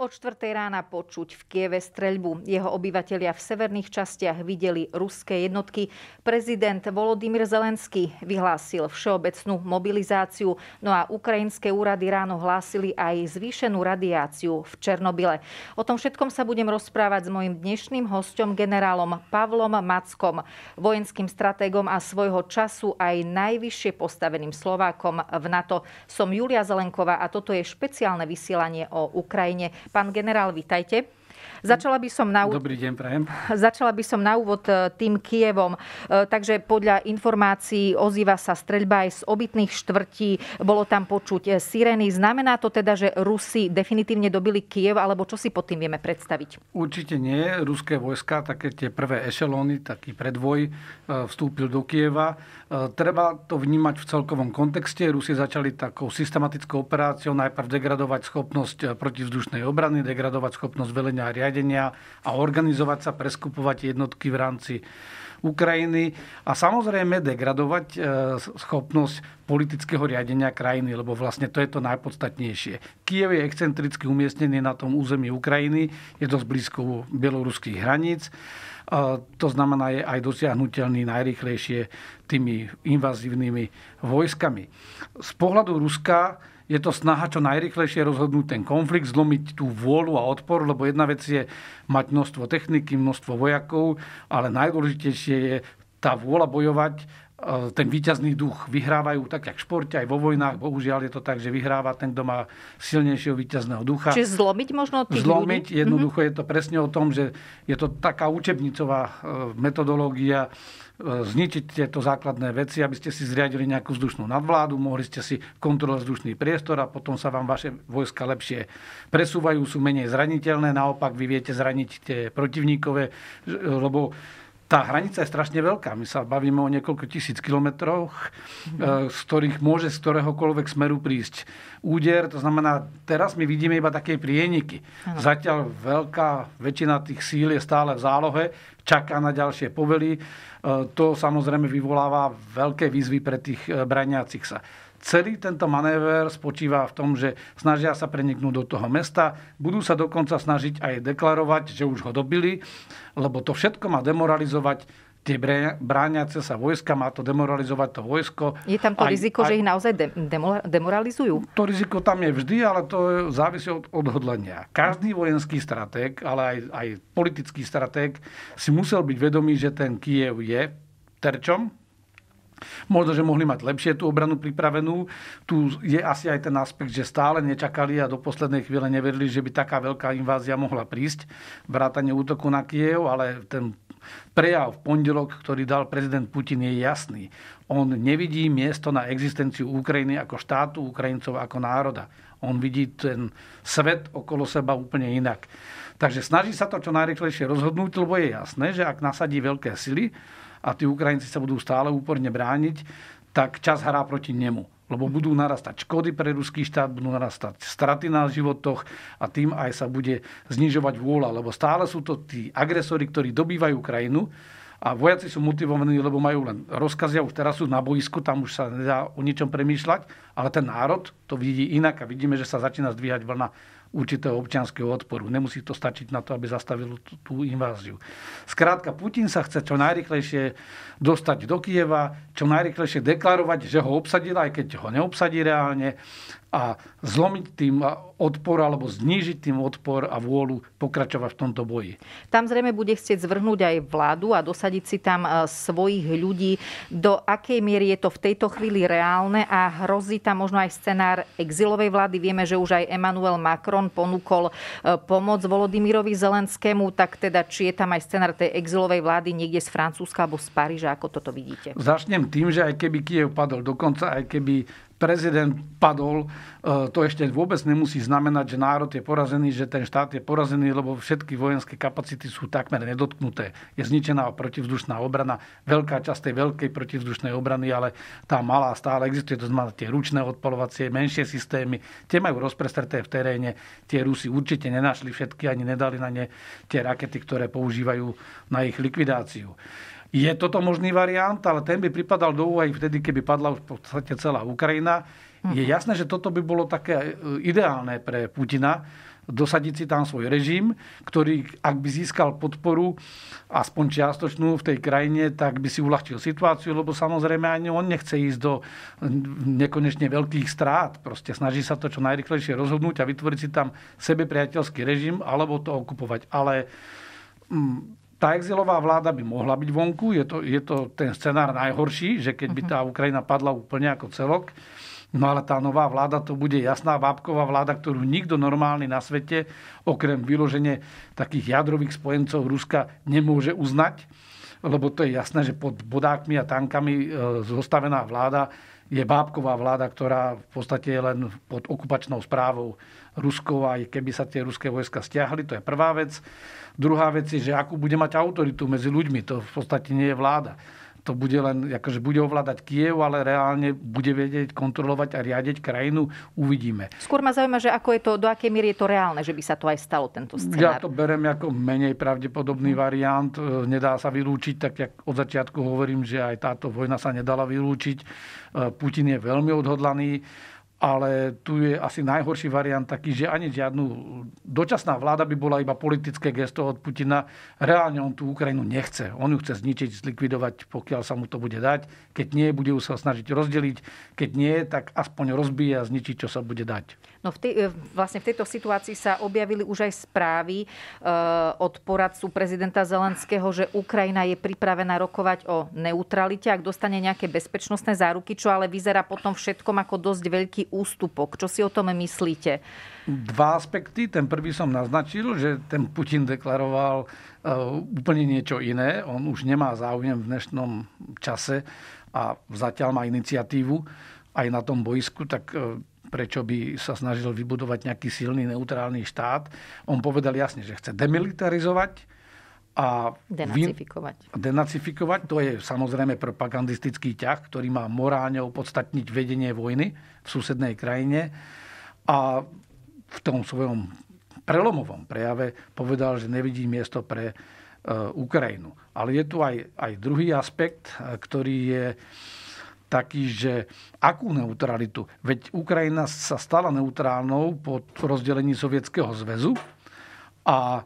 Od 4. rána počuť v Kieve streľbu. Jeho obyvatelia v severných častiach videli ruské jednotky. Prezident Volodymyr Zelenský vyhlásil všeobecnú mobilizáciu, no a ukrajinské úrady ráno hlásili aj zvýšenú radiáciu v Černobile. O tom všetkom sa budem rozprávať s mojim dnešným hostom, generálom Pavlom Mackom, vojenským stratégom a svojho času aj najvyššie postaveným Slovákom v NATO. Som Julia Zelenková a toto je špeciálne vysielanie o Ukrajine. Pán generál, vitajte. Začala by som na, Dobrý deň, prajem. Začala by som na úvod e, tým Kievom. E, takže podľa informácií ozýva sa streľba aj z obytných štvrtí. Bolo tam počuť e, sirény. Znamená to teda, že Rusi definitívne dobili Kiev, alebo čo si pod tým vieme predstaviť? Určite nie. Ruské vojska, také tie prvé ešelóny, taký predvoj, vstúpil do Kieva. Treba to vnímať v celkovom kontexte. Rusi začali takou systematickou operáciou najprv degradovať schopnosť protivzdušnej obrany, degradovať schopnosť velenia a riadenia a organizovať sa, preskupovať jednotky v rámci Ukrajiny a samozrejme degradovať e, schopnosť politického riadenia krajiny, lebo vlastne to je to najpodstatnejšie. Kiev je excentricky umiestnený na tom území Ukrajiny, je dosť blízko bieloruských hraníc. E, to znamená, je aj dosiahnutelný najrychlejšie tými invazívnymi vojskami. Z pohľadu Ruska je to snaha čo najrychlejšie rozhodnúť ten konflikt, zlomiť tú vôľu a odpor, lebo jedna vec je mať množstvo techniky, množstvo vojakov, ale najdôležitejšie je tá vôľa bojovať ten výťazný duch vyhrávajú tak, jak v športe, aj vo vojnách. Bohužiaľ je to tak, že vyhráva ten, kto má silnejšieho výťazného ducha. Čiže zlomiť možno tých Zlomiť, ľudí? Mhm. jednoducho mm-hmm. je to presne o tom, že je to taká učebnicová e, metodológia, e, zničiť tieto základné veci, aby ste si zriadili nejakú vzdušnú nadvládu, mohli ste si kontrolovať vzdušný priestor a potom sa vám vaše vojska lepšie presúvajú, sú menej zraniteľné, naopak vy viete zraniť tie protivníkové, lebo tá hranica je strašne veľká. My sa bavíme o niekoľko tisíc kilometroch, mhm. eh, z ktorých môže z ktoréhokoľvek smeru prísť úder. To znamená, teraz my vidíme iba také prieniky. Ano. Zatiaľ veľká väčšina tých síl je stále v zálohe, čaká na ďalšie povely. Eh, to samozrejme vyvoláva veľké výzvy pre tých eh, braniacich sa celý tento manéver spočíva v tom, že snažia sa preniknúť do toho mesta, budú sa dokonca snažiť aj deklarovať, že už ho dobili, lebo to všetko má demoralizovať tie brániace sa vojska, má to demoralizovať to vojsko. Je tam to aj, riziko, aj, že ich naozaj de- demoralizujú? To riziko tam je vždy, ale to závisí od odhodlania. Každý vojenský stratég, ale aj, aj politický stratég si musel byť vedomý, že ten Kiev je terčom, Možno, že mohli mať lepšie tú obranu pripravenú. Tu je asi aj ten aspekt, že stále nečakali a do poslednej chvíle neverili, že by taká veľká invázia mohla prísť. Vrátanie útoku na Kiev, ale ten prejav v pondelok, ktorý dal prezident Putin, je jasný. On nevidí miesto na existenciu Ukrajiny ako štátu, Ukrajincov ako národa. On vidí ten svet okolo seba úplne inak. Takže snaží sa to čo najrychlejšie rozhodnúť, lebo je jasné, že ak nasadí veľké sily, a tí Ukrajinci sa budú stále úporne brániť, tak čas hrá proti nemu. Lebo budú narastať škody pre ruský štát, budú narastať straty na životoch a tým aj sa bude znižovať vôľa. Lebo stále sú to tí agresori, ktorí dobývajú krajinu a vojaci sú motivovaní, lebo majú len a už teraz sú na boisku, tam už sa nedá o ničom premýšľať ale ten národ to vidí inak a vidíme, že sa začína zdvíhať vlna určitého občianského odporu. Nemusí to stačiť na to, aby zastavil tú inváziu. Skrátka, Putin sa chce čo najrychlejšie dostať do Kieva, čo najrychlejšie deklarovať, že ho obsadil, aj keď ho neobsadí reálne a zlomiť tým odpor alebo znížiť tým odpor a vôľu pokračovať v tomto boji. Tam zrejme bude chcieť zvrhnúť aj vládu a dosadiť si tam e, svojich ľudí. Do akej miery je to v tejto chvíli reálne a hrozí tam možno aj scenár exilovej vlády. Vieme, že už aj Emmanuel Macron ponúkol e, pomoc Volodymyrovi Zelenskému, tak teda či je tam aj scenár tej exilovej vlády niekde z Francúzska alebo z Paríža, ako toto vidíte? Začnem tým, že aj keby Kiev padol, dokonca aj keby prezident padol, e, to ešte vôbec nemusí znamenať, že národ je porazený, že ten štát je porazený, lebo všetky vojenské kapacity sú takmer nedotknuté. Je zničená protivzdušná obrana, veľká časť tej veľkej protivzdušnej obrany, ale tá malá stále existuje, to znamená tie ručné odpalovacie, menšie systémy, tie majú rozprestreté v teréne, tie Rusi určite nenašli všetky, ani nedali na ne tie rakety, ktoré používajú na ich likvidáciu. Je toto možný variant, ale ten by pripadal do úvahy vtedy, keby padla už v podstate celá Ukrajina. Je mhm. jasné, že toto by bolo také e, ideálne pre Putina, dosadiť si tam svoj režim, ktorý, ak by získal podporu, aspoň čiastočnú v tej krajine, tak by si uľahčil situáciu, lebo samozrejme ani on nechce ísť do nekonečne veľkých strát. Proste snaží sa to čo najrychlejšie rozhodnúť a vytvoriť si tam sebepriateľský režim alebo to okupovať. Ale mm, tá exilová vláda by mohla byť vonku, je to, je to ten scenár najhorší, že keď by mhm. tá Ukrajina padla úplne ako celok, No ale tá nová vláda to bude jasná vápková vláda, ktorú nikto normálny na svete, okrem vyloženie takých jadrových spojencov Ruska, nemôže uznať. Lebo to je jasné, že pod bodákmi a tankami e, zostavená vláda je bábková vláda, ktorá v podstate je len pod okupačnou správou Ruskou aj keby sa tie ruské vojska stiahli, to je prvá vec. Druhá vec je, že akú bude mať autoritu medzi ľuďmi, to v podstate nie je vláda to bude len, akože bude ovládať Kiev, ale reálne bude vedieť kontrolovať a riadiť krajinu, uvidíme. Skôr ma zaujíma, že ako je to, do akej miery je to reálne, že by sa to aj stalo, tento scenár. Ja to berem ako menej pravdepodobný variant, e, nedá sa vylúčiť, tak jak od začiatku hovorím, že aj táto vojna sa nedala vylúčiť. E, Putin je veľmi odhodlaný, ale tu je asi najhorší variant taký, že ani žiadnu dočasná vláda by bola iba politické gesto od Putina. Reálne on tú Ukrajinu nechce. On ju chce zničiť, zlikvidovať, pokiaľ sa mu to bude dať. Keď nie, bude ju sa snažiť rozdeliť. Keď nie, tak aspoň rozbije a zničiť, čo sa bude dať. No v tej, eh, vlastne v tejto situácii sa objavili už aj správy eh, od poradcu prezidenta Zelenského, že Ukrajina je pripravená rokovať o neutralite, ak dostane nejaké bezpečnostné záruky, čo ale vyzerá potom všetkom ako dosť veľký ústupok. Čo si o tom myslíte? Dva aspekty. Ten prvý som naznačil, že ten Putin deklaroval eh, úplne niečo iné. On už nemá záujem v dnešnom čase a zatiaľ má iniciatívu aj na tom boisku, tak prečo by sa snažil vybudovať nejaký silný neutrálny štát. On povedal jasne, že chce demilitarizovať a denacifikovať. Vy... Denacifikovať, to je samozrejme propagandistický ťah, ktorý má morálne opodstatniť vedenie vojny v susednej krajine. A v tom svojom prelomovom prejave povedal, že nevidí miesto pre e, Ukrajinu. Ale je tu aj, aj druhý aspekt, e, ktorý je taký, že akú neutralitu? Veď Ukrajina sa stala neutrálnou po rozdelení Sovietskeho zväzu a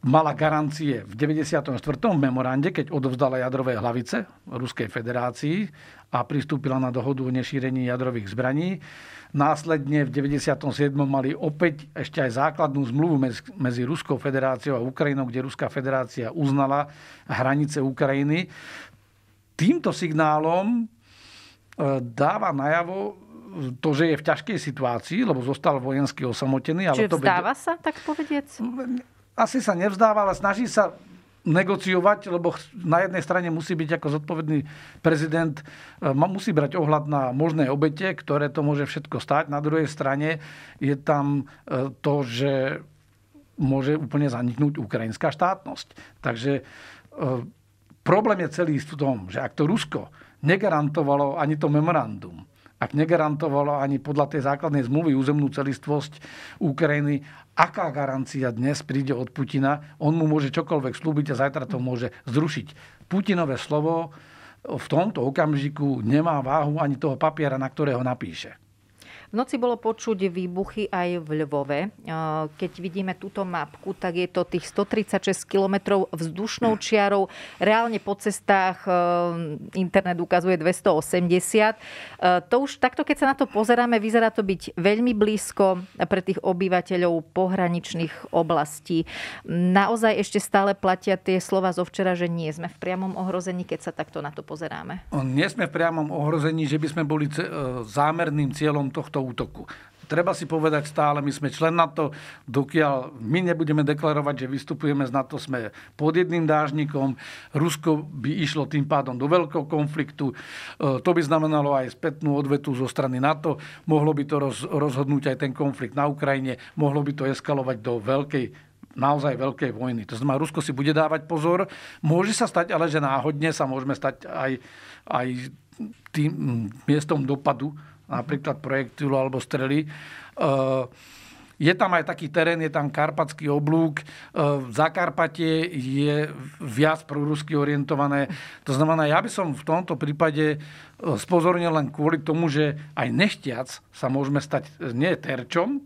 mala garancie v 94. memorande, keď odovzdala jadrové hlavice Ruskej federácii a pristúpila na dohodu o nešírení jadrových zbraní. Následne v 97. mali opäť ešte aj základnú zmluvu medzi Ruskou federáciou a Ukrajinou, kde Ruská federácia uznala hranice Ukrajiny týmto signálom e, dáva najavo to, že je v ťažkej situácii, lebo zostal vojensky osamotený. Ale Čiže to vzdáva be... sa, tak povediac? Asi sa nevzdáva, ale snaží sa negociovať, lebo na jednej strane musí byť ako zodpovedný prezident, e, musí brať ohľad na možné obete, ktoré to môže všetko stáť. Na druhej strane je tam e, to, že môže úplne zaniknúť ukrajinská štátnosť. Takže Problém je celý v tom, že ak to Rusko negarantovalo ani to memorandum, ak negarantovalo ani podľa tej základnej zmluvy územnú celistvosť Ukrajiny, aká garancia dnes príde od Putina, on mu môže čokoľvek slúbiť a zajtra to môže zrušiť. Putinové slovo v tomto okamžiku nemá váhu ani toho papiera, na ktorého napíše. V noci bolo počuť výbuchy aj v Lvove. E, keď vidíme túto mapku, tak je to tých 136 km vzdušnou čiarou. Reálne po cestách e, internet ukazuje 280. E, to už takto, keď sa na to pozeráme, vyzerá to byť veľmi blízko pre tých obyvateľov pohraničných oblastí. Naozaj ešte stále platia tie slova zo včera, že nie sme v priamom ohrození, keď sa takto na to pozeráme. Nie sme v priamom ohrození, že by sme boli zámerným cieľom tohto tohto útoku. Treba si povedať stále, my sme člen NATO, dokiaľ my nebudeme deklarovať, že vystupujeme z NATO, sme pod jedným dážnikom, Rusko by išlo tým pádom do veľkého konfliktu, e, to by znamenalo aj spätnú odvetu zo strany NATO, mohlo by to rozhodnúť aj ten konflikt na Ukrajine, mohlo by to eskalovať do veľkej naozaj veľkej vojny. To znamená, Rusko si bude dávať pozor. Môže sa stať, ale že náhodne sa môžeme stať aj, aj tým miestom dopadu napríklad projektilu alebo strely. Eh, je tam aj taký terén, je tam karpatský oblúk. Eh, v Zakarpate je viac prorusky orientované. To znamená, ja by som v tomto prípade eh, spozornil len kvôli tomu, že aj nechtiac sa môžeme stať nie terčom,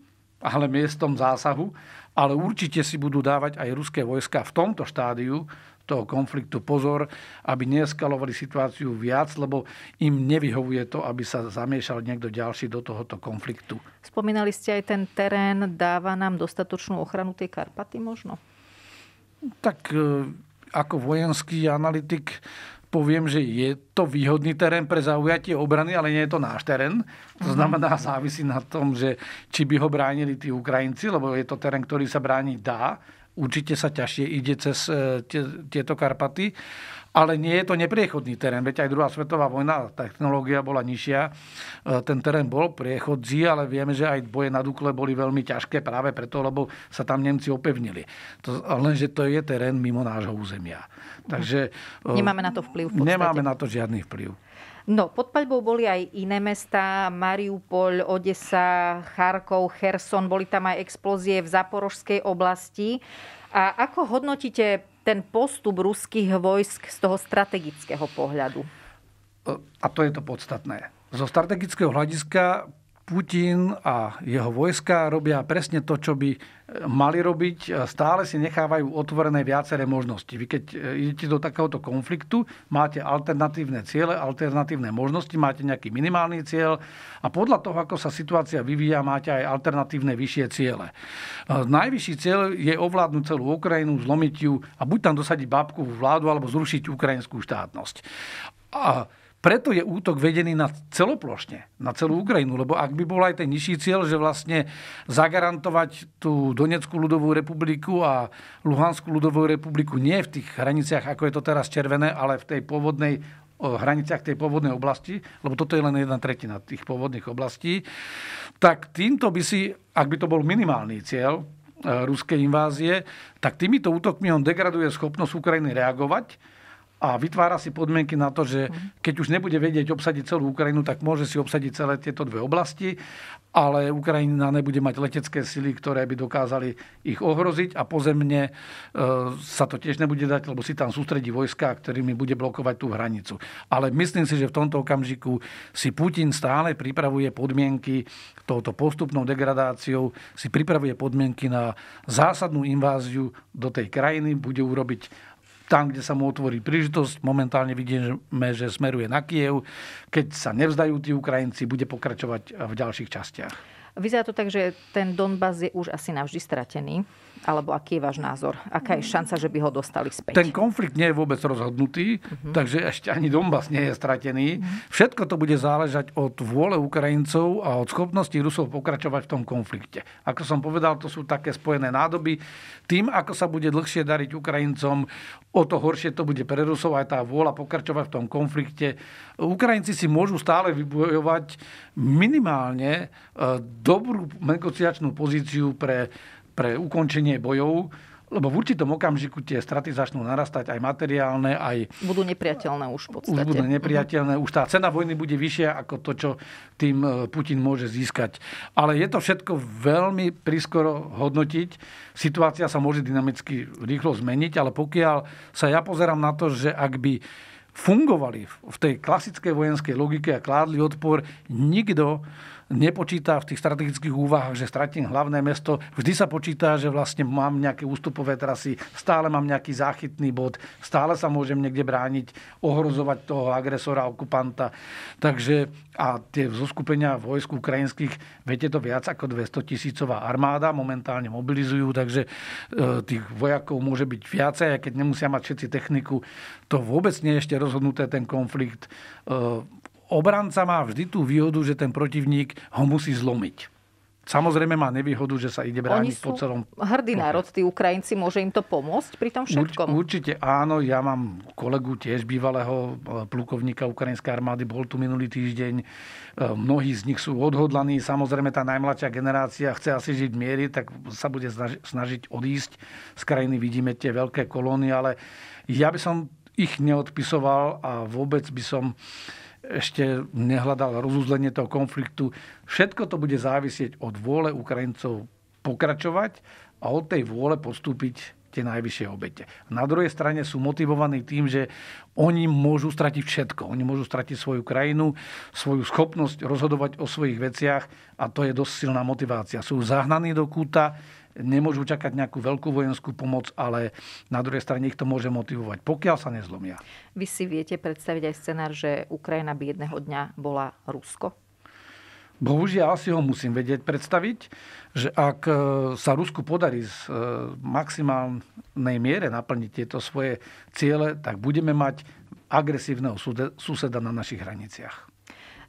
ale miestom zásahu, ale určite si budú dávať aj ruské vojska v tomto štádiu toho konfliktu pozor, aby neeskalovali situáciu viac, lebo im nevyhovuje to, aby sa zamiešal niekto ďalší do tohoto konfliktu. Spomínali ste aj ten terén, dáva nám dostatočnú ochranu tej Karpaty možno? Tak e, ako vojenský analytik poviem, že je to výhodný terén pre zaujatie obrany, ale nie je to náš terén. To mhm. znamená, závisí na tom, že či by ho bránili tí Ukrajinci, lebo je to terén, ktorý sa brániť dá, určite sa ťažšie ide cez e, tieto Karpaty, ale nie je to nepriechodný terén. Veď aj druhá svetová vojna, technológia bola nižšia, e, ten terén bol priechodzí, ale vieme, že aj boje na Dukle boli veľmi ťažké práve preto, lebo sa tam Nemci opevnili. To, lenže to je terén mimo nášho územia. Takže... E, nemáme na to vplyv. Nemáme na to žiadny vplyv. No, pod paľbou boli aj iné mesta, Mariupol, Odesa, Charkov, Herson, boli tam aj explózie v Zaporožskej oblasti. A ako hodnotíte ten postup ruských vojsk z toho strategického pohľadu? E, a to je to podstatné. Zo strategického hľadiska Putin a jeho vojska robia presne to, čo by eh, mali robiť. Stále si nechávajú otvorené viaceré možnosti. Vy keď eh, idete do takéhoto konfliktu, máte alternatívne ciele, alternatívne možnosti, máte nejaký minimálny cieľ a podľa toho, ako sa situácia vyvíja, máte aj alternatívne vyššie ciele. Eh, najvyšší cieľ je ovládnuť celú Ukrajinu, zlomiť ju a buď tam dosadiť babku vládu alebo zrušiť ukrajinskú štátnosť. A preto je útok vedený na celoplošne, na celú Ukrajinu, lebo ak by bol aj ten nižší cieľ, že vlastne zagarantovať tú Donetskú ľudovú republiku a Luhanskú ľudovú republiku nie v tých hraniciach, ako je to teraz červené, ale v tej pôvodnej o hraniciach tej pôvodnej oblasti, lebo toto je len jedna tretina tých pôvodných oblastí, tak týmto by si, ak by to bol minimálny cieľ e, ruskej invázie, tak týmito útokmi on degraduje schopnosť Ukrajiny reagovať a vytvára si podmienky na to, že mhm. keď už nebude vedieť obsadiť celú Ukrajinu, tak môže si obsadiť celé tieto dve oblasti, ale Ukrajina nebude mať letecké sily, ktoré by dokázali ich ohroziť a pozemne e, sa to tiež nebude dať, lebo si tam sústredí vojska, ktorými bude blokovať tú hranicu. Ale myslím si, že v tomto okamžiku si Putin stále pripravuje podmienky touto postupnou degradáciou, si pripravuje podmienky na zásadnú inváziu do tej krajiny, bude urobiť tam, kde sa mu otvorí príležitosť. Momentálne vidíme, že smeruje na Kiev. Keď sa nevzdajú tí Ukrajinci, bude pokračovať v ďalších častiach. Vyzerá to tak, že ten Donbass je už asi navždy stratený. Alebo aký je váš názor? Aká je šanca, že by ho dostali späť? Ten konflikt nie je vôbec rozhodnutý, uh-huh. takže ešte ani Donbass nie je stratený. Uh-huh. Všetko to bude záležať od vôle Ukrajincov a od schopnosti Rusov pokračovať v tom konflikte. Ako som povedal, to sú také spojené nádoby. Tým, ako sa bude dlhšie dariť Ukrajincom, o to horšie to bude pre Rusov aj tá vôľa pokračovať v tom konflikte. Ukrajinci si môžu stále vybojovať minimálne e, dobrú negociačnú pozíciu pre pre ukončenie bojov, lebo v určitom okamžiku tie straty začnú narastať aj materiálne, aj... Budú nepriateľné už v podstate. Už budú mhm. nepriateľné, už tá cena vojny bude vyššia ako to, čo tým e, Putin môže získať. Ale je to všetko veľmi priskoro hodnotiť. Situácia sa môže dynamicky rýchlo zmeniť, ale pokiaľ sa ja pozerám na to, že ak by fungovali v tej klasickej vojenskej logike a kládli odpor, nikto nepočíta v tých strategických úvahách, že stratím hlavné mesto. Vždy sa počíta, že vlastne mám nejaké ústupové trasy, stále mám nejaký záchytný bod, stále sa môžem niekde brániť, ohrozovať toho agresora, okupanta. Takže a tie zoskupenia vojsk ukrajinských, viete to viac ako 200 tisícová armáda momentálne mobilizujú, takže e, tých vojakov môže byť viacej, keď nemusia mať všetci techniku. To vôbec nie je ešte rozhodnuté ten konflikt. E, obranca má vždy tú výhodu, že ten protivník ho musí zlomiť. Samozrejme má nevýhodu, že sa ide brániť Oni sú po celom... hrdý národ, tí Ukrajinci, môže im to pomôcť pri tom všetkom? Urč, určite áno, ja mám kolegu tiež bývalého e, plukovníka ukrajinskej armády, bol tu minulý týždeň. E, mnohí z nich sú odhodlaní, samozrejme tá najmladšia generácia chce asi žiť v miery, tak sa bude snažiť odísť z krajiny. Vidíme tie veľké kolóny, ale ja by som ich neodpisoval a vôbec by som ešte nehľadal rozuzlenie toho konfliktu. Všetko to bude závisieť od vôle Ukrajincov pokračovať a od tej vôle postúpiť tie najvyššie obete. Na druhej strane sú motivovaní tým, že oni môžu stratiť všetko. Oni môžu stratiť svoju krajinu, svoju schopnosť rozhodovať o svojich veciach a to je dosť silná motivácia. Sú zahnaní do kúta, nemôžu čakať nejakú veľkú vojenskú pomoc, ale na druhej strane ich to môže motivovať, pokiaľ sa nezlomia. Vy si viete predstaviť aj scenár, že Ukrajina by jedného dňa bola Rusko? Bohužiaľ si ho musím vedieť predstaviť, že ak e, sa Rusku podarí z e, maximálnej miere naplniť tieto svoje ciele, tak budeme mať agresívneho suseda na našich hraniciach.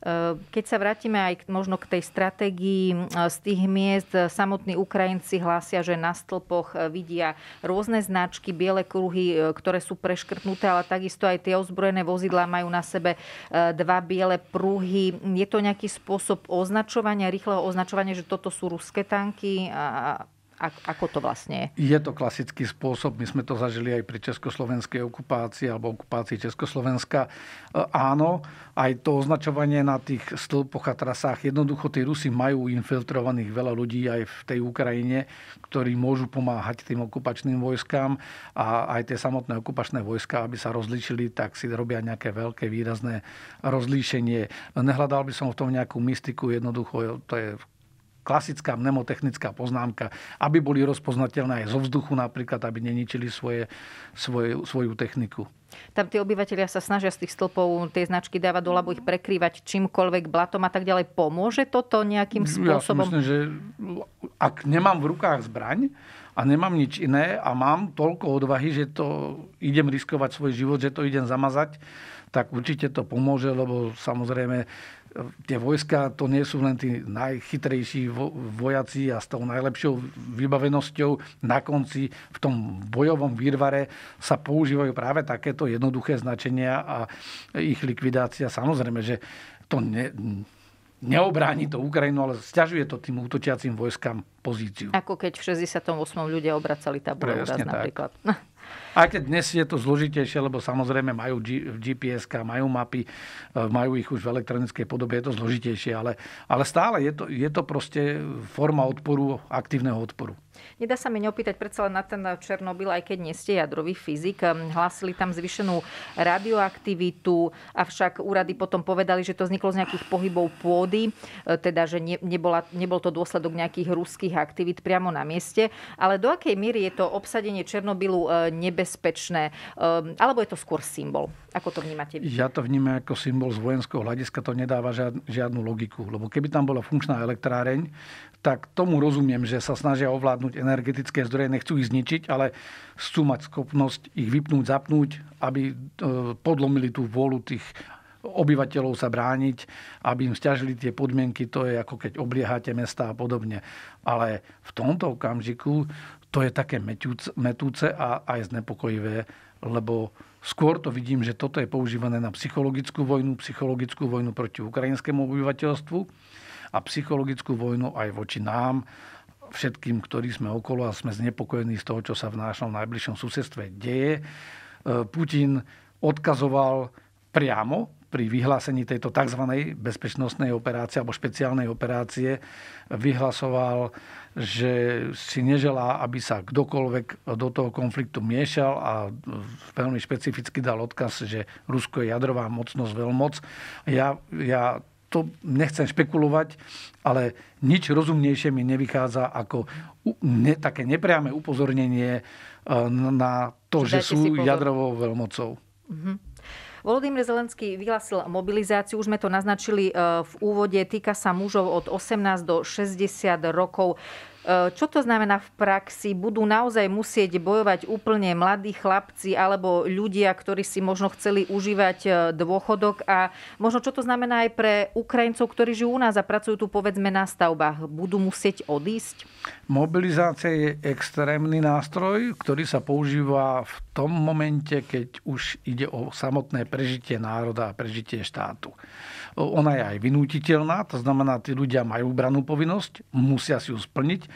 Eh, keď sa vrátime aj možno k tej stratégii eh, z tých miest, eh, samotní Ukrajinci hlásia, že na stĺpoch vidia rôzne značky, biele kruhy, ktoré sú preškrtnuté, ale takisto aj tie ozbrojené vozidlá majú na sebe dva biele pruhy. Je to nejaký spôsob označovania, rýchleho označovania, že toto sú ruské tanky a ako to vlastne je? Je to klasický spôsob. My sme to zažili aj pri československej okupácii alebo okupácii Československa. E, áno, aj to označovanie na tých stĺpoch a trasách. Jednoducho tí Rusi majú infiltrovaných veľa ľudí aj v tej Ukrajine, ktorí môžu pomáhať tým okupačným vojskám a aj tie samotné okupačné vojska, aby sa rozlíšili, tak si robia nejaké veľké výrazné rozlíšenie. Nehľadal by som v tom nejakú mystiku, jednoducho to je klasická mnemotechnická poznámka, aby boli rozpoznateľné aj zo vzduchu napríklad, aby neničili svoje, svoje, svoju techniku. Tam tí obyvateľia sa snažia z tých stĺpov tie značky dávať dole, alebo ich prekrývať čímkoľvek blatom a tak ďalej. Pomôže toto nejakým spôsobom? Ja myslím, že ak nemám v rukách zbraň, a nemám nič iné a mám toľko odvahy, že to idem riskovať svoj život, že to idem zamazať, tak určite to pomôže, lebo samozrejme tie vojska to nie sú len tí najchytrejší vojaci a s tou najlepšou vybavenosťou. Na konci v tom bojovom výrvare sa používajú práve takéto jednoduché značenia a ich likvidácia. Samozrejme, že to ne, neobráni to Ukrajinu, ale stiažuje to tým útočiacim vojskám pozíciu. Ako keď v 68. ľudia obracali tabu napríklad. Aj keď dnes je to zložitejšie, lebo samozrejme majú GPS, majú mapy, e, majú ich už v elektronickej podobe, je to zložitejšie, ale, ale stále je to, je to proste forma odporu, aktívneho odporu. Nedá sa mi neopýtať predsa len na ten Černobyl, aj keď nie ste jadrový fyzik. Ehm, hlásili tam zvyšenú radioaktivitu, avšak úrady potom povedali, že to vzniklo z nejakých pohybov pôdy, e, teda že ne, nebola, nebol to dôsledok nejakých ruských aktivít priamo na mieste. Ale do akej míry je to obsadenie Černobylu e, nebezpečné? nebezpečné? Ehm, alebo je to skôr symbol? Ako to vnímate? Ja to vnímam ako symbol z vojenského hľadiska. To nedáva žiadnu logiku. Lebo keby tam bola funkčná elektráreň, tak tomu rozumiem, že sa snažia ovládnuť energetické zdroje, nechcú ich zničiť, ale chcú mať schopnosť ich vypnúť, zapnúť, aby e, podlomili tú vôľu tých obyvateľov sa brániť, aby im stiažili tie podmienky, to je ako keď obliehate mesta a podobne. Ale v tomto okamžiku to je také metúce a aj znepokojivé, lebo skôr to vidím, že toto je používané na psychologickú vojnu, psychologickú vojnu proti ukrajinskému obyvateľstvu a psychologickú vojnu aj voči nám, všetkým, ktorí sme okolo a sme znepokojení z toho, čo sa v našom najbližšom susedstve deje. E, Putin odkazoval priamo pri vyhlásení tejto tzv. bezpečnostnej operácie alebo špeciálnej operácie vyhlasoval, že si neželá, aby sa kdokoľvek do toho konfliktu miešal a veľmi špecificky dal odkaz, že Rusko je jadrová mocnosť, veľmoc. Ja, ja to nechcem špekulovať, ale nič rozumnejšie mi nevychádza ako ne, také nepriame upozornenie e, na to, že sú jadrovou veľmocou. Mm-hmm. Volodymyr Zelenský vyhlásil mobilizáciu, už sme to naznačili e, v úvode, týka sa mužov od 18 do 60 rokov. E, čo to znamená v praxi? Budú naozaj musieť bojovať úplne mladí chlapci alebo ľudia, ktorí si možno chceli užívať e, dôchodok a možno čo to znamená aj pre Ukrajincov, ktorí žijú u nás a pracujú tu povedzme na stavbách. Budú musieť odísť? Mobilizácia je extrémny nástroj, ktorý sa používa v tom momente, keď už ide o samotné prežitie národa a prežitie štátu. Ona je aj vynútiteľná, to znamená, tí ľudia majú branú povinnosť, musia si ju splniť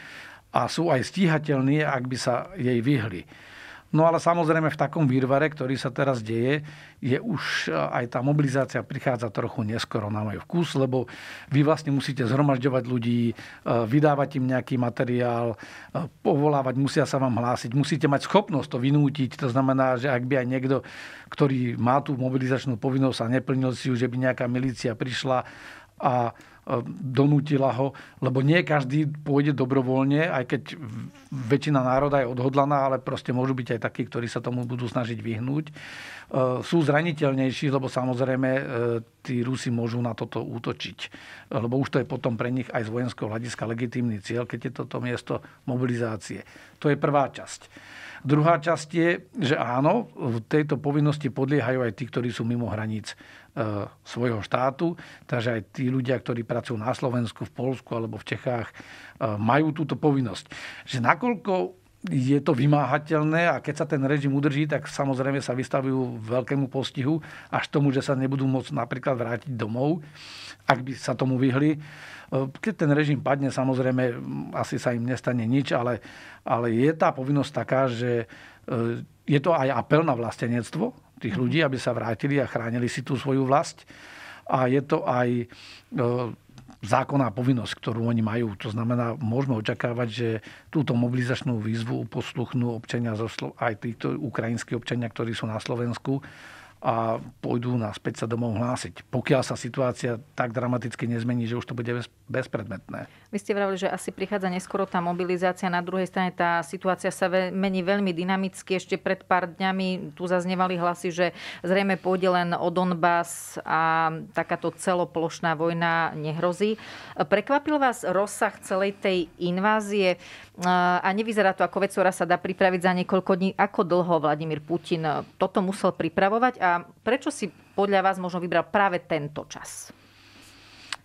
a sú aj stíhateľní, ak by sa jej vyhli. No ale samozrejme v takom výrvare, ktorý sa teraz deje, je už eh, aj tá mobilizácia prichádza trochu neskoro na môj vkus, lebo vy vlastne musíte zhromažďovať ľudí, eh, vydávať im nejaký materiál, eh, povolávať, musia sa vám hlásiť, musíte mať schopnosť to vynútiť. To znamená, že ak by aj niekto, ktorý má tú mobilizačnú povinnosť a neplnil si ju, že by nejaká milícia prišla a E, donútila ho, lebo nie každý pôjde dobrovoľne, aj keď väčšina národa je odhodlaná, ale proste môžu byť aj takí, ktorí sa tomu budú snažiť vyhnúť. E, sú zraniteľnejší, lebo samozrejme e, tí Rusi môžu na toto útočiť, lebo už to je potom pre nich aj z vojenského hľadiska legitímny cieľ, keď je toto miesto mobilizácie. To je prvá časť. Druhá časť je, že áno, v tejto povinnosti podliehajú aj tí, ktorí sú mimo hraníc e, svojho štátu, takže aj tí ľudia, ktorí pracujú na Slovensku, v Polsku alebo v Čechách, e, majú túto povinnosť. Že nakoľko je to vymáhateľné a keď sa ten režim udrží, tak samozrejme sa vystavujú veľkému postihu až tomu, že sa nebudú môcť napríklad vrátiť domov, ak by sa tomu vyhli. E, keď ten režim padne, samozrejme, asi sa im nestane nič, ale, ale je tá povinnosť taká, že e, je to aj apel na vlastenectvo tých mhm. ľudí, aby sa vrátili a chránili si tú svoju vlast. A je to aj e, zákonná povinnosť, ktorú oni majú. To znamená, môžeme očakávať, že túto mobilizačnú výzvu posluchnú občania, zo Slo- aj títo ukrajinskí občania, ktorí sú na Slovensku a pôjdu naspäť sa domov hlásiť. Pokiaľ sa situácia tak dramaticky nezmení, že už to bude bezpredmetné. Vy ste vravili, že asi prichádza neskoro tá mobilizácia. Na druhej strane tá situácia sa mení veľmi dynamicky. Ešte pred pár dňami tu zaznevali hlasy, že zrejme pôjde len o Donbass a takáto celoplošná vojna nehrozí. Prekvapil vás rozsah celej tej invázie a nevyzerá to ako vec, ktorá sa dá pripraviť za niekoľko dní. Ako dlho Vladimír Putin toto musel pripravovať a prečo si podľa vás možno vybral práve tento čas?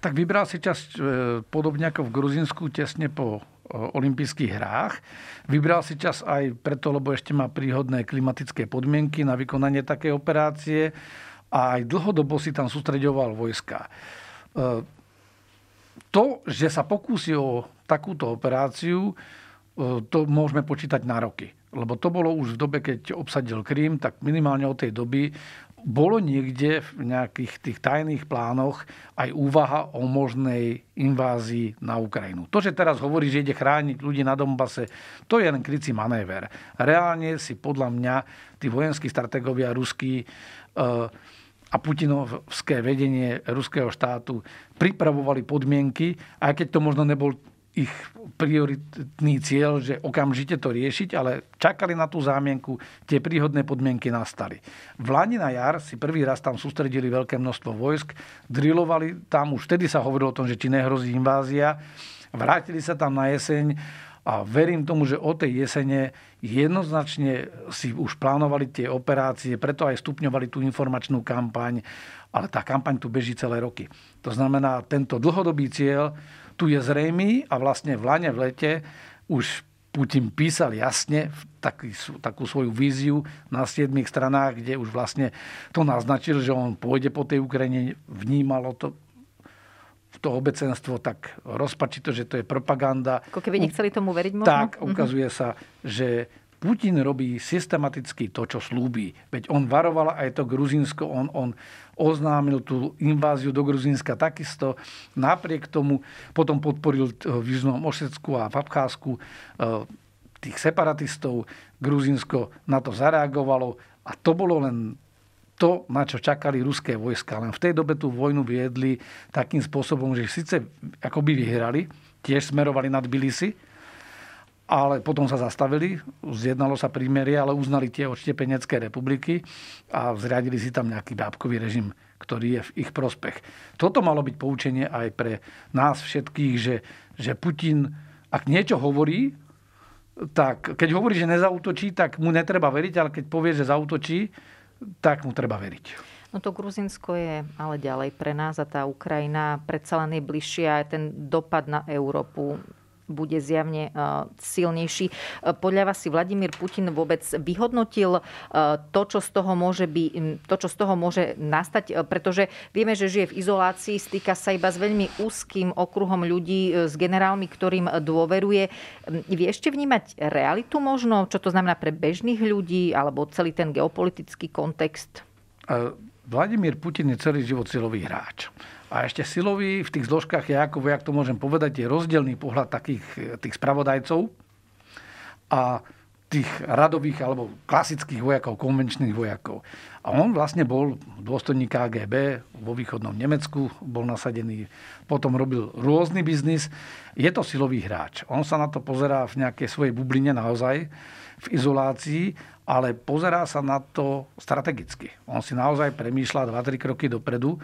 tak vybral si časť e, podobne ako v Gruzinsku tesne po olympijských hrách. Vybral si čas aj preto, lebo ešte má príhodné klimatické podmienky na vykonanie takej operácie a aj dlhodobo si tam sústreďoval vojska. E, to, že sa pokúsi o takúto operáciu, e, to môžeme počítať na roky lebo to bolo už v dobe, keď obsadil Krím, tak minimálne od tej doby bolo niekde v nejakých tých tajných plánoch aj úvaha o možnej invázii na Ukrajinu. To, že teraz hovorí, že ide chrániť ľudí na dombase, to je len krycí manéver. Reálne si podľa mňa tí vojenskí strategovia ruskí eh, a putinovské vedenie ruského štátu pripravovali podmienky, aj keď to možno nebol ich prioritný cieľ, že okamžite to riešiť, ale čakali na tú zámienku, tie príhodné podmienky nastali. V Lani na jar si prvý raz tam sústredili veľké množstvo vojsk, drilovali tam, už vtedy sa hovorilo o tom, že či nehrozí invázia, vrátili sa tam na jeseň a verím tomu, že o tej jesene jednoznačne si už plánovali tie operácie, preto aj stupňovali tú informačnú kampaň, ale tá kampaň tu beží celé roky. To znamená, tento dlhodobý cieľ tu je zrejmý a vlastne v Lane v lete už Putin písal jasne taký, takú svoju víziu na siedmých stranách, kde už vlastne to naznačil, že on pôjde po tej Ukrajine, vnímalo to to obecenstvo tak rozpačito, že to je propaganda. Ako keby nechceli tomu veriť možno? Tak, mhm. ukazuje sa, že Putin robí systematicky to, čo slúbi. Veď on varoval aj to Gruzinsko, on, on oznámil tú inváziu do Gruzinska takisto. Napriek tomu potom podporil v Južnom Ošecku a v Abcházku e, tých separatistov. Gruzinsko na to zareagovalo a to bolo len to, na čo čakali ruské vojska. Len v tej dobe tú vojnu viedli takým spôsobom, že síce akoby vyhrali, tiež smerovali nad Bilisi, ale potom sa zastavili, zjednalo sa prímerie, ale uznali tie odštepenecké republiky a zriadili si tam nejaký bábkový režim, ktorý je v ich prospech. Toto malo byť poučenie aj pre nás všetkých, že, že Putin, ak niečo hovorí, tak keď hovorí, že nezautočí, tak mu netreba veriť, ale keď povie, že zautočí, tak mu treba veriť. No to Gruzinsko je ale ďalej pre nás a tá Ukrajina predsa len je bližšia aj ten dopad na Európu bude zjavne e, silnejší. E, podľa vás si Vladimír Putin vôbec vyhodnotil e, to, čo z toho môže, by, to, čo z toho môže nastať, pretože vieme, že žije v izolácii, stýka sa iba s veľmi úzkým okruhom ľudí, s generálmi, ktorým dôveruje. Vie ešte vnímať realitu možno, čo to znamená pre bežných ľudí alebo celý ten geopolitický kontext? Vladimír Putin je celý život silový hráč. A ešte silový v tých zložkách ako jak to môžem povedať, je rozdielný pohľad takých eh, tých spravodajcov a tých radových alebo klasických vojakov, konvenčných vojakov. A on vlastne bol dôstojník KGB vo východnom Nemecku, bol nasadený, potom robil rôzny biznis. Je to silový hráč. On sa na to pozerá v nejakej svojej bubline naozaj, v izolácii, ale pozerá sa na to strategicky. On si naozaj premýšľa 2-3 kroky dopredu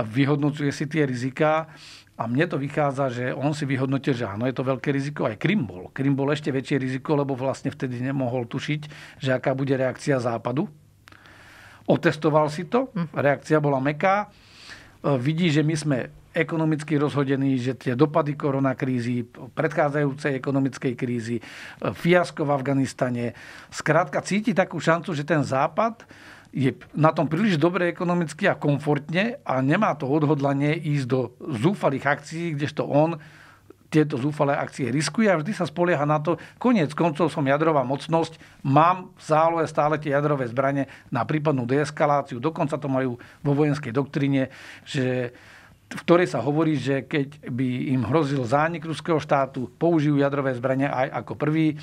vyhodnocuje si tie rizika a mne to vychádza, že on si vyhodnotil, že áno, je to veľké riziko. Aj Krim bol. Krim bol ešte väčšie riziko, lebo vlastne vtedy nemohol tušiť, že aká bude reakcia Západu. Otestoval si to, hm. reakcia bola meká. E, vidí, že my sme ekonomicky rozhodení, že tie dopady koronakrízy, predchádzajúcej ekonomickej krízy, e, fiasko v Afganistane. Skrátka cíti takú šancu, že ten Západ je na tom príliš dobre ekonomicky a komfortne a nemá to odhodlanie ísť do zúfalých akcií, kdežto on tieto zúfalé akcie riskuje a vždy sa spolieha na to, koniec koncov som jadrová mocnosť, mám v zálohe stále tie jadrové zbranie na prípadnú deeskaláciu, dokonca to majú vo vojenskej doktríne, že v ktorej sa hovorí, že keď by im hrozil zánik ruského štátu, použijú jadrové zbranie aj ako prvý.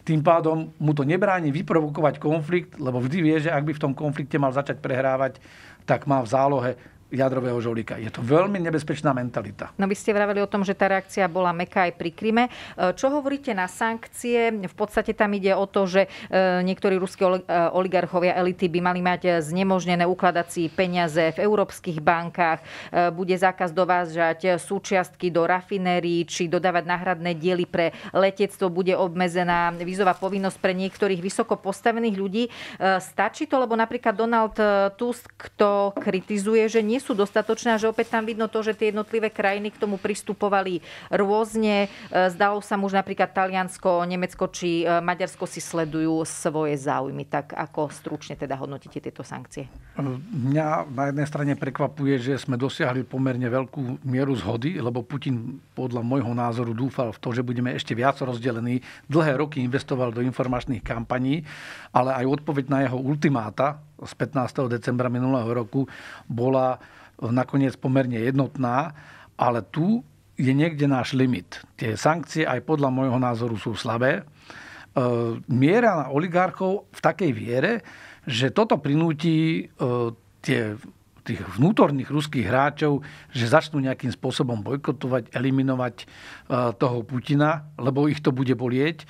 Tým pádom mu to nebráni vyprovokovať konflikt, lebo vždy vie, že ak by v tom konflikte mal začať prehrávať, tak má v zálohe jadrového žolíka. Je to veľmi nebezpečná mentalita. No vy ste vraveli o tom, že tá reakcia bola meká aj pri Kryme. E, čo hovoríte na sankcie? V podstate tam ide o to, že e, niektorí ruskí e, oligarchovia elity by mali mať znemožnené ukladať si peniaze v európskych bankách. Bude zákaz dovážať súčiastky do rafinérií či dodávať náhradné diely pre letectvo. Bude obmedzená vízová povinnosť pre niektorých vysoko postavených ľudí. Stačí to, lebo napríklad Donald Tusk, to kritizuje, že nie sú dostatočné a že opäť tam vidno to, že tie jednotlivé krajiny k tomu pristupovali rôzne. E, zdalo sa už napríklad Taliansko, Nemecko či e, Maďarsko si sledujú svoje záujmy. Tak ako stručne teda hodnotíte tieto sankcie? Mňa na jednej strane prekvapuje, že sme dosiahli pomerne veľkú mieru zhody, lebo Putin podľa môjho názoru dúfal v to, že budeme ešte viac rozdelení. Dlhé roky investoval do informačných kampaní, ale aj odpoveď na jeho ultimáta, z 15. decembra minulého roku bola nakoniec pomerne jednotná, ale tu je niekde náš limit. Tie sankcie aj podľa môjho názoru sú slabé. E, miera na oligarchov v takej viere, že toto prinúti e, tie, tých vnútorných ruských hráčov, že začnú nejakým spôsobom bojkotovať, eliminovať e, toho Putina, lebo ich to bude bolieť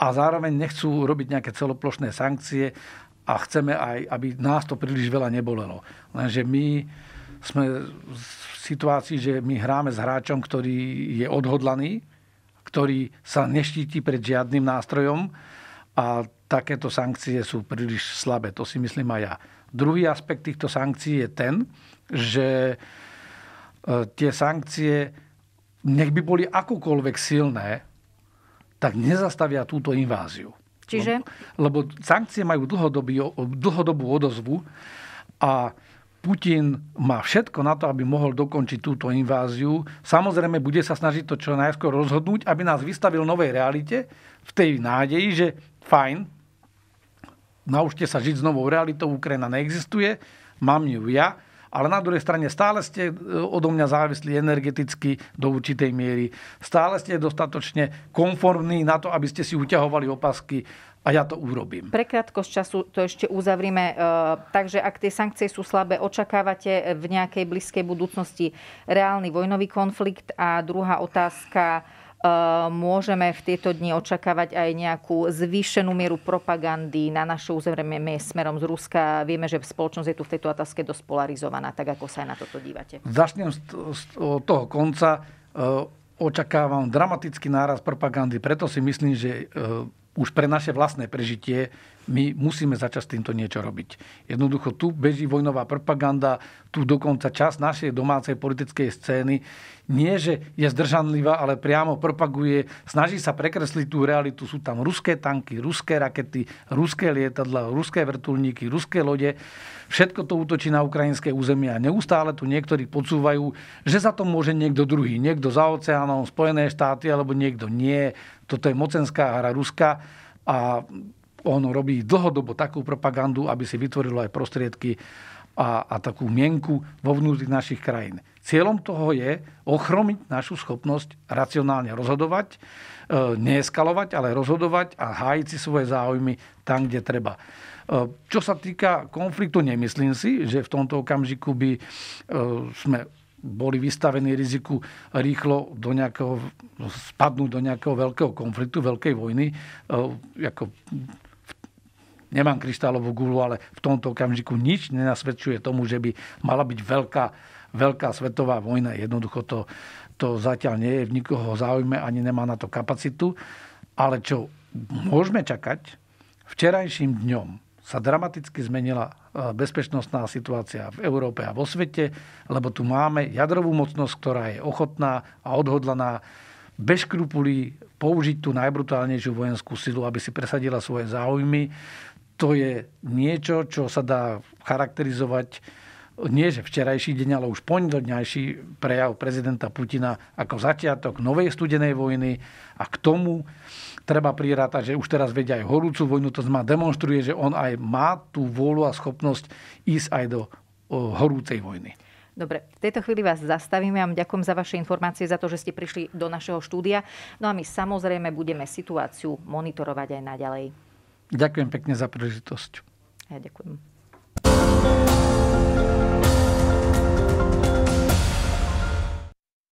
a zároveň nechcú robiť nejaké celoplošné sankcie, a chceme aj, aby nás to príliš veľa nebolelo. Lenže my sme v situácii, že my hráme s hráčom, ktorý je odhodlaný, ktorý sa neštíti pred žiadnym nástrojom a takéto sankcie sú príliš slabé. To si myslím aj ja. Druhý aspekt týchto sankcií je ten, že e, tie sankcie, nech by boli akokoľvek silné, tak nezastavia túto inváziu. Čiže? Lebo, lebo sankcie majú dlhodobý, dlhodobú odozvu a Putin má všetko na to, aby mohol dokončiť túto inváziu. Samozrejme, bude sa snažiť to čo najskôr rozhodnúť, aby nás vystavil novej realite v tej nádeji, že fajn, naučte sa žiť s novou realitou, Ukrajina neexistuje, mám ju ja, ale na druhej strane stále ste e, odo mňa závislí energeticky do určitej miery. Stále ste dostatočne konformní na to, aby ste si uťahovali opasky a ja to urobím. Pre krátkosť času to ešte uzavrime. E, takže ak tie sankcie sú slabé, očakávate v nejakej blízkej budúcnosti reálny vojnový konflikt? A druhá otázka, Eh, môžeme v tieto dni očakávať aj nejakú zvýšenú mieru propagandy na naše územie smerom z Ruska. Vieme, že spoločnosť je tu v tejto otázke dosť polarizovaná, tak ako sa aj na toto dívate. Začnem z toho konca. Eh, očakávam dramatický náraz propagandy, preto si myslím, že eh, už pre naše vlastné prežitie my musíme začať s týmto niečo robiť. Jednoducho tu beží vojnová propaganda, tu dokonca čas našej domácej politickej scény nie, že je zdržanlivá, ale priamo propaguje, snaží sa prekresliť tú realitu. Sú tam ruské tanky, ruské rakety, ruské lietadla, ruské vrtulníky, ruské lode. Všetko to útočí na ukrajinské územie a neustále tu niektorí podsúvajú, že za to môže niekto druhý. Niekto za oceánom, Spojené štáty alebo niekto nie. Toto je mocenská hra Ruska a on robí dlhodobo takú propagandu, aby si vytvorilo aj prostriedky a, a takú mienku vo vnútri našich krajín. Cieľom toho je ochromiť našu schopnosť racionálne rozhodovať, e, neeskalovať, ale rozhodovať a hájiť si svoje záujmy tam, kde treba. E, čo sa týka konfliktu, nemyslím si, že v tomto okamžiku by e, sme boli vystavení riziku rýchlo do nejakého, spadnúť do nejakého veľkého konfliktu, veľkej vojny. E, ako, nemám kryštálovú gulu, ale v tomto okamžiku nič nenasvedčuje tomu, že by mala byť veľká, veľká svetová vojna. Jednoducho to, to zatiaľ nie je v nikoho záujme, ani nemá na to kapacitu. Ale čo môžeme čakať, včerajším dňom sa dramaticky zmenila Eh, bezpečnostná situácia v Európe a vo svete, lebo tu máme jadrovú mocnosť, ktorá je ochotná a odhodlaná bez škrupulí použiť tú najbrutálnejšiu vojenskú silu, aby si presadila svoje záujmy. To je niečo, čo sa dá charakterizovať nie že včerajší deň, ale už pondelňajší prejav prezidenta Putina ako začiatok novej studenej vojny a k tomu treba prirátať, že už teraz vedia aj horúcu vojnu, to znamená demonstruje, že on aj má tú vôľu a schopnosť ísť aj do horúcej vojny. Dobre, v tejto chvíli vás zastavíme a ďakujem za vaše informácie, za to, že ste prišli do našeho štúdia. No a my samozrejme budeme situáciu monitorovať aj naďalej. Ďakujem pekne za príležitosť. Ja ďakujem.